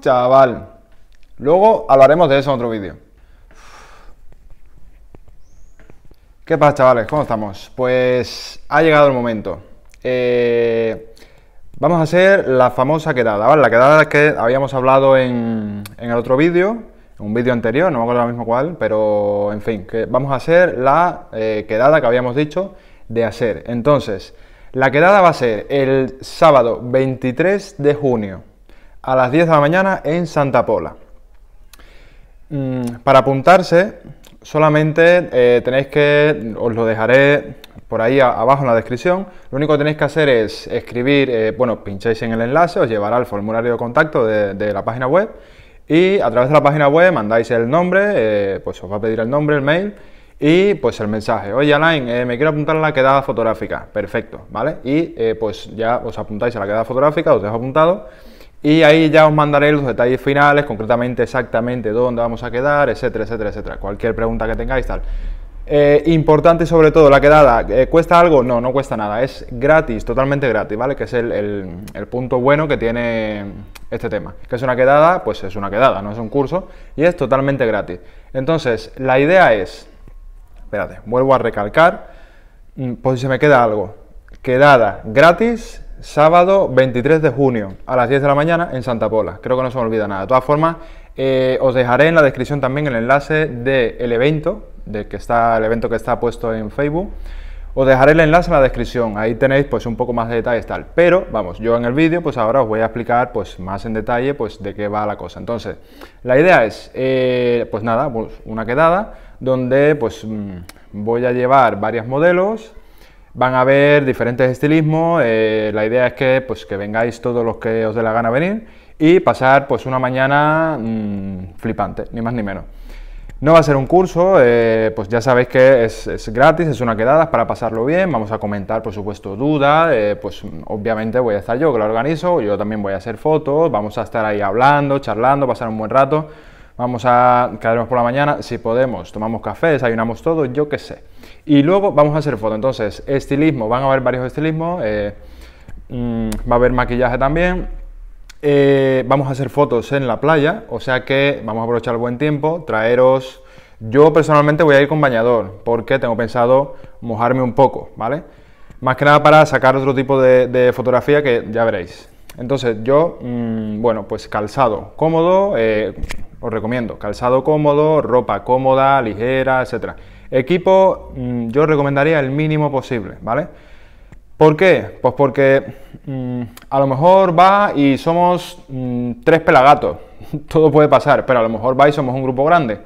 chaval. Luego hablaremos de eso en otro vídeo. ¿Qué pasa, chavales? ¿Cómo estamos? Pues ha llegado el momento. Eh, vamos a hacer la famosa quedada, La quedada que habíamos hablado en, el otro vídeo, en un vídeo anterior, no me acuerdo la mismo cuál, pero en fin, que vamos a hacer la eh, quedada que habíamos dicho de hacer. Entonces, la quedada va a ser el sábado 23 de junio a las 10 de la mañana en Santa Pola. Mm, para apuntarse, solamente eh, tenéis que, os lo dejaré por ahí abajo en la descripción, lo único que tenéis que hacer es escribir, eh, bueno, pincháis en el enlace, os llevará al formulario de contacto de, la página web y a través de la página web mandáis el nombre, eh, pues os va a pedir el nombre, el mail y pues el mensaje, oye Alain, me quiero apuntar a la quedada fotográfica, perfecto, ¿vale? Y pues ya os apuntáis a la quedada fotográfica, os dejo apuntado y ahí ya os mandaré los detalles finales, concretamente exactamente dónde vamos a quedar, etcétera, etcétera, etcétera. Cualquier pregunta que tengáis, tal. Eh, importante sobre todo, la quedada, eh, ¿cuesta algo? No, no cuesta nada, es gratis, totalmente gratis, ¿vale? Que es el, punto bueno que tiene este tema. Que es una quedada, pues es una quedada, no es un curso, y es totalmente gratis. Entonces, la idea es, espérate, vuelvo a recalcar, mm, por pues si se me queda algo, quedada gratis, sábado 23 de junio a las 10 de la mañana en Santa Pola. Creo que no se me olvida nada. De todas formas, eh, os dejaré en la descripción también el enlace del evento, del que está, el evento que está puesto en Facebook. Os dejaré el enlace en la descripción, ahí tenéis pues un poco más de detalles tal. Pero vamos, yo en el vídeo pues ahora os voy a explicar pues más en detalle pues de qué va la cosa. Entonces, la idea es, eh, pues nada, pues una quedada donde pues mm, voy a llevar varios modelos, Van a haber diferentes estilismos, eh, la idea es que, pues, que vengáis todos los que os dé la gana venir y pasar pues, una mañana mm, flipante, ni más ni menos. No va a ser un curso, eh, pues ya sabéis que es, gratis, es una quedada para pasarlo bien, vamos a comentar por supuesto dudas, eh, pues obviamente voy a estar yo que lo organizo, yo también voy a hacer fotos, vamos a estar ahí hablando, charlando, pasar un buen rato vamos a quedarnos por la mañana, si podemos, tomamos café, desayunamos todo, yo qué sé. Y luego vamos a hacer fotos, Entonces, estilismo, van a haber varios estilismos, eh, mm, va a haber maquillaje también. Eh, vamos a hacer fotos en la playa, o sea que vamos a aprovechar el buen tiempo, traeros... Yo personalmente voy a ir con bañador, porque tengo pensado mojarme un poco, ¿vale? Más que nada para sacar otro tipo de, fotografía que ya veréis. Entonces yo, mm, bueno, pues calzado, cómodo, eh, os recomiendo calzado cómodo, ropa cómoda, ligera, etcétera. Equipo, mm, yo recomendaría el mínimo posible, ¿vale? ¿Por qué? Pues porque mm, a lo mejor va y somos mm, tres pelagatos. Todo puede pasar, pero a lo mejor va y somos un grupo grande.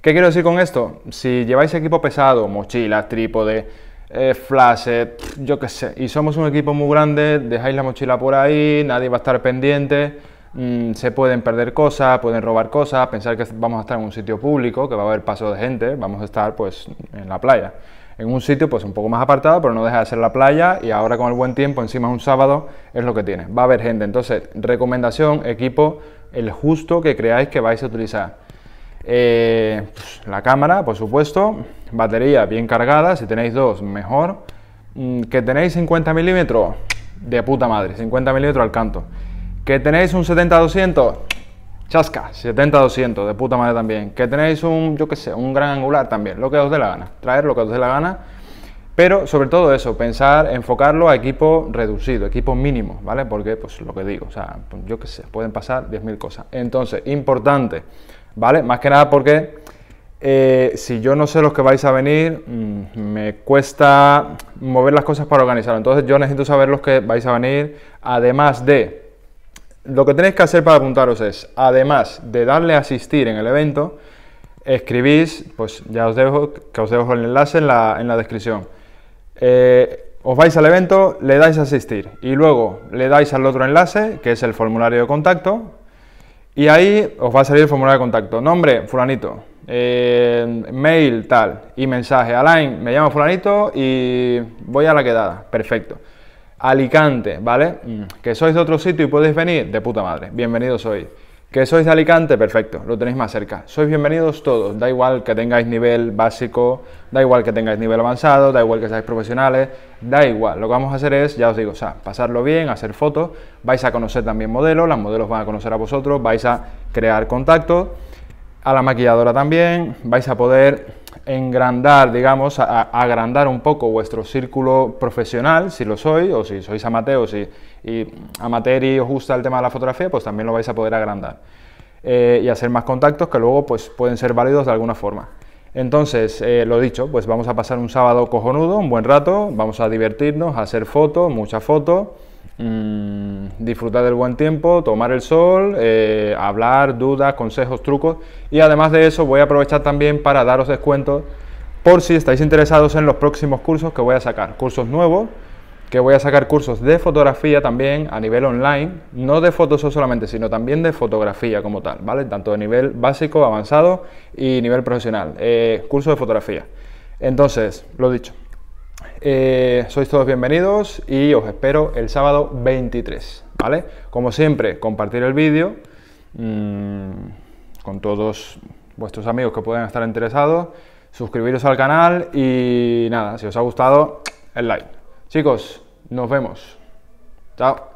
¿Qué quiero decir con esto? Si lleváis equipo pesado, mochila trípode, eh, yo qué sé, y somos un equipo muy grande, dejáis la mochila por ahí, nadie va a estar pendiente Mm, se pueden perder cosas, pueden robar cosas, pensar que vamos a estar en un sitio público, que va a haber paso de gente, vamos a estar pues en la playa. En un sitio pues un poco más apartado, pero no deja de ser la playa y ahora con el buen tiempo, encima es un sábado, es lo que tiene. Va a haber gente, entonces recomendación, equipo, el justo que creáis que vais a utilizar. Eh, pues, la cámara, por supuesto, batería bien cargada, si tenéis dos, mejor. Mm, que tenéis 50 milímetros, de puta madre, 50 milímetros al canto. Que tenéis un 70-200, chasca, 70-200, de puta madre también. Que tenéis un, yo qué sé, un gran angular también, lo que os dé la gana. Traer lo que os dé la gana. Pero sobre todo eso, pensar, enfocarlo a equipo reducido, equipo mínimo, ¿vale? Porque, pues lo que digo, o sea, yo qué sé, pueden pasar 10.000 cosas. Entonces, importante, ¿vale? Más que nada porque eh, si yo no sé los que vais a venir, mm, me cuesta mover las cosas para organizarlo. Entonces, yo necesito saber los que vais a venir, además de lo que tenéis que hacer para apuntaros es, además de darle a asistir en el evento, escribís, pues ya os dejo, os dejo el enlace en la, descripción. Eh, os vais al evento, le dais a asistir y luego le dais al otro enlace, que es el formulario de contacto, y ahí os va a salir el formulario de contacto. Nombre, fulanito. Eh, mail, tal. Y mensaje. Alain, me llamo fulanito y voy a la quedada. Perfecto. Alicante, ¿vale? Mm, que sois de otro sitio y podéis venir, de puta madre, bienvenidos hoy. Que sois de Alicante, perfecto, lo tenéis más cerca. Sois bienvenidos todos, da igual que tengáis nivel básico, da igual que tengáis nivel avanzado, da igual que seáis profesionales, da igual. Lo que vamos a hacer es, ya os digo, o sea, pasarlo bien, hacer fotos, vais a conocer también modelos, las modelos van a conocer a vosotros, vais a crear contacto. a la maquilladora también, vais a poder engrandar, digamos, a, agrandar un poco vuestro círculo profesional, si lo sois, o si sois amateos y amateur y os gusta el tema de la fotografía, pues también lo vais a poder agrandar. Eh, y hacer más contactos que luego pues, pueden ser válidos de alguna forma. Entonces, eh, lo dicho, pues vamos a pasar un sábado cojonudo, un buen rato, vamos a divertirnos, a hacer fotos, muchas fotos. Mm, disfrutar del buen tiempo, tomar el sol, eh, hablar, dudas, consejos, trucos. Y además de eso voy a aprovechar también para daros descuentos por si estáis interesados en los próximos cursos que voy a sacar. Cursos nuevos, que voy a sacar cursos de fotografía también a nivel online, no de fotos solamente, sino también de fotografía como tal, ¿vale? Tanto de nivel básico, avanzado y nivel profesional. Cursos eh, curso de fotografía. Entonces, lo dicho. Eh, sois todos bienvenidos y os espero el sábado 23, ¿vale? Como siempre, compartir el vídeo mm, con todos vuestros amigos que puedan estar interesados, suscribiros al canal y nada, si os ha gustado, el like. Chicos, nos vemos. Chao.